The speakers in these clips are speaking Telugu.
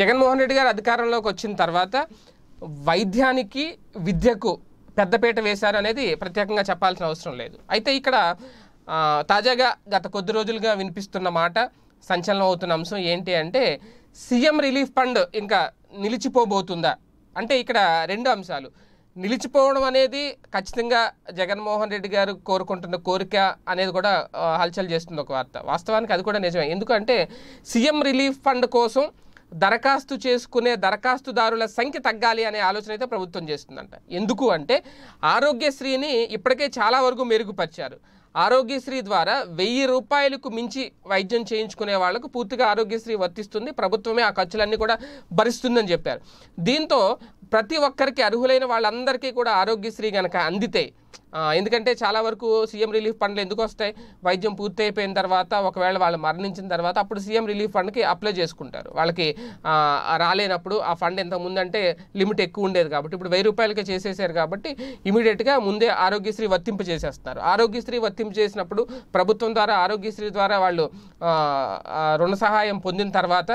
జగన్మోహన్ రెడ్డి గారు అధికారంలోకి వచ్చిన తర్వాత వైద్యానికి విద్యకు పెద్దపీట వేశారు అనేది ప్రత్యేకంగా చెప్పాల్సిన అవసరం లేదు అయితే ఇక్కడ తాజాగా గత కొద్ది రోజులుగా వినిపిస్తున్న మాట సంచలనం అవుతున్న అంశం ఏంటి అంటే సీఎం రిలీఫ్ ఫండ్ ఇంకా నిలిచిపోబోతుందా అంటే ఇక్కడ రెండు అంశాలు నిలిచిపోవడం అనేది ఖచ్చితంగా జగన్మోహన్ రెడ్డి గారు కోరుకుంటున్న కోరిక అనేది కూడా హల్చల్ చేస్తుంది ఒక వార్త వాస్తవానికి అది కూడా నిజమే ఎందుకంటే సీఎం రిలీఫ్ ఫండ్ కోసం దరఖాస్తు చేసుకునే దరఖాస్తుదారుల సంఖ్య తగ్గాలి అనే ఆలోచన అయితే ప్రభుత్వం చేస్తుందంట ఎందుకు అంటే ఆరోగ్యశ్రీని ఇప్పటికే చాలా వరకు మెరుగుపరిచారు ఆరోగ్యశ్రీ ద్వారా వెయ్యి రూపాయలకు మించి వైద్యం చేయించుకునే వాళ్లకు పూర్తిగా ఆరోగ్యశ్రీ వర్తిస్తుంది ప్రభుత్వమే ఆ ఖర్చులన్నీ కూడా భరిస్తుందని చెప్పారు దీంతో ప్రతి ఒక్కరికి అర్హులైన వాళ్ళందరికీ కూడా ఆరోగ్యశ్రీ కనుక అందితే ఎందుకంటే చాలా వరకు సీఎం రిలీఫ్ ఫండ్లు ఎందుకు వస్తాయి వైద్యం పూర్తయిపోయిన తర్వాత ఒకవేళ వాళ్ళు మరణించిన తర్వాత అప్పుడు సీఎం రిలీఫ్ ఫండ్కి అప్లై చేసుకుంటారు వాళ్ళకి రాలేనప్పుడు ఆ ఫండ్ ఎంత ముందంటే లిమిట్ ఎక్కువ ఉండేది కాబట్టి ఇప్పుడు వెయ్యి రూపాయలకే చేసేసారు కాబట్టి ఇమీడియట్గా ముందే ఆరోగ్యశ్రీ వర్తింపు చేసేస్తున్నారు ఆరోగ్యశ్రీ వర్తింపు చేసినప్పుడు ప్రభుత్వం ద్వారా ఆరోగ్యశ్రీ ద్వారా వాళ్ళు రుణ సహాయం పొందిన తర్వాత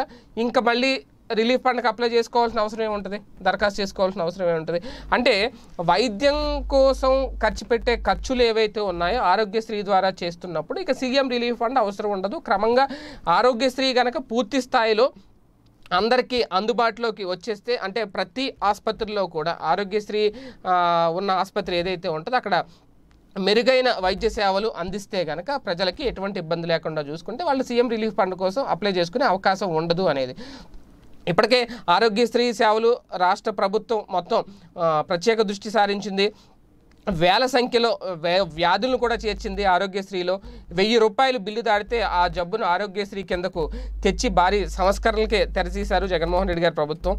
ఇంకా మళ్ళీ రిలీఫ్ ఫండ్కి అప్లై చేసుకోవాల్సిన అవసరం ఏముంటుంది దరఖాస్తు చేసుకోవాల్సిన అవసరం ఏముంటుంది అంటే వైద్యం కోసం ఖర్చు పెట్టే ఖర్చులు ఏవైతే ఉన్నాయో ఆరోగ్యశ్రీ ద్వారా చేస్తున్నప్పుడు ఇక సీఎం రిలీఫ్ ఫండ్ అవసరం ఉండదు క్రమంగా ఆరోగ్యశ్రీ కనుక పూర్తి స్థాయిలో అందరికీ అందుబాటులోకి వచ్చేస్తే అంటే ప్రతి ఆసుపత్రిలో కూడా ఆరోగ్యశ్రీ ఉన్న ఆసుపత్రి ఏదైతే ఉంటుందో అక్కడ మెరుగైన వైద్య సేవలు అందిస్తే కనుక ప్రజలకి ఎటువంటి ఇబ్బంది లేకుండా చూసుకుంటే వాళ్ళు సీఎం రిలీఫ్ ఫండ్ కోసం అప్లై చేసుకునే అవకాశం ఉండదు అనేది ఇప్పటికే ఆరోగ్యశ్రీ సేవలు రాష్ట్ర ప్రభుత్వం మొత్తం ప్రత్యేక దృష్టి సారించింది వేల సంఖ్యలో వ్యాధులను కూడా చేర్చింది ఆరోగ్యశ్రీలో వెయ్యి రూపాయలు బిల్లు దాడితే ఆ జబ్బును ఆరోగ్యశ్రీ కిందకు తెచ్చి భారీ సంస్కరణలకే తెరచేశారు జగన్మోహన్ రెడ్డి గారి ప్రభుత్వం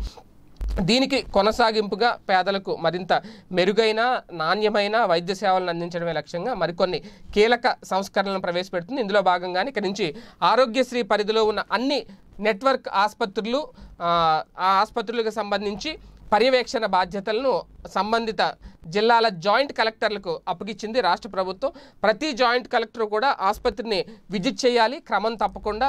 దీనికి కొనసాగింపుగా పేదలకు మరింత మెరుగైన నాణ్యమైన వైద్య సేవలను అందించడమే లక్ష్యంగా మరికొన్ని కీలక సంస్కరణలను ప్రవేశపెడుతుంది ఇందులో భాగంగానే ఇక్కడి నుంచి ఆరోగ్యశ్రీ పరిధిలో ఉన్న అన్ని నెట్వర్క్ ఆసుపత్రులు ఆ ఆసుపత్రులకు సంబంధించి పర్యవేక్షణ బాధ్యతలను సంబంధిత జిల్లాల జాయింట్ కలెక్టర్లకు అప్పగించింది రాష్ట్ర ప్రభుత్వం ప్రతి జాయింట్ కలెక్టర్ కూడా ఆసుపత్రిని విజిట్ చేయాలి క్రమం తప్పకుండా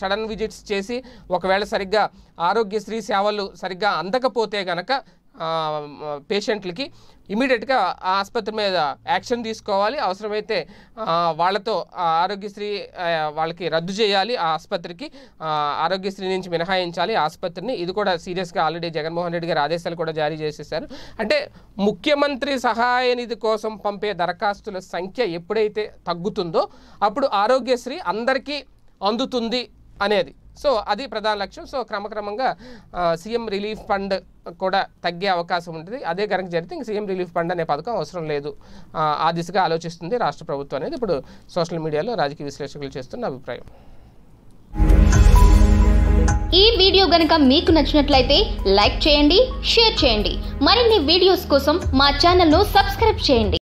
సడన్ విజిట్స్ చేసి ఒకవేళ సరిగ్గా ఆరోగ్యశ్రీ సేవలు సరిగ్గా అందకపోతే గనక పేషెంట్లకి ఇమీడియట్గా ఆసుపత్రి మీద యాక్షన్ తీసుకోవాలి అవసరమైతే వాళ్ళతో ఆరోగ్యశ్రీ వాళ్ళకి రద్దు చేయాలి ఆ ఆసుపత్రికి ఆరోగ్యశ్రీ నుంచి మినహాయించాలి ఆసుపత్రిని ఇది కూడా సీరియస్గా ఆల్రెడీ జగన్మోహన్ రెడ్డి గారు ఆదేశాలు కూడా జారీ చేసేశారు అంటే ముఖ్యమంత్రి సహాయ నిధి కోసం పంపే దరఖాస్తుల సంఖ్య ఎప్పుడైతే తగ్గుతుందో అప్పుడు ఆరోగ్యశ్రీ అందరికీ అందుతుంది అనేది సో అది ప్రధాన లక్ష్యం సో క్రమక్రమంగా సీఎం రిలీఫ్ ఫండ్ కూడా తగ్గే అవకాశం ఉంటుంది అదే కనుక జరిగితే ఇంక సీఎం రిలీఫ్ ఫండ్ అనే పథకం అవసరం లేదు ఆ దిశగా ఆలోచిస్తుంది రాష్ట్ర ప్రభుత్వం అనేది ఇప్పుడు సోషల్ మీడియాలో రాజకీయ విశ్లేషకులు చేస్తున్న అభిప్రాయం ఈ వీడియో గనుక మీకు నచ్చినట్లయితే లైక్ చేయండి షేర్ చేయండి మరిన్ని వీడియోస్ కోసం మా ఛానల్ను సబ్స్క్రైబ్ చేయండి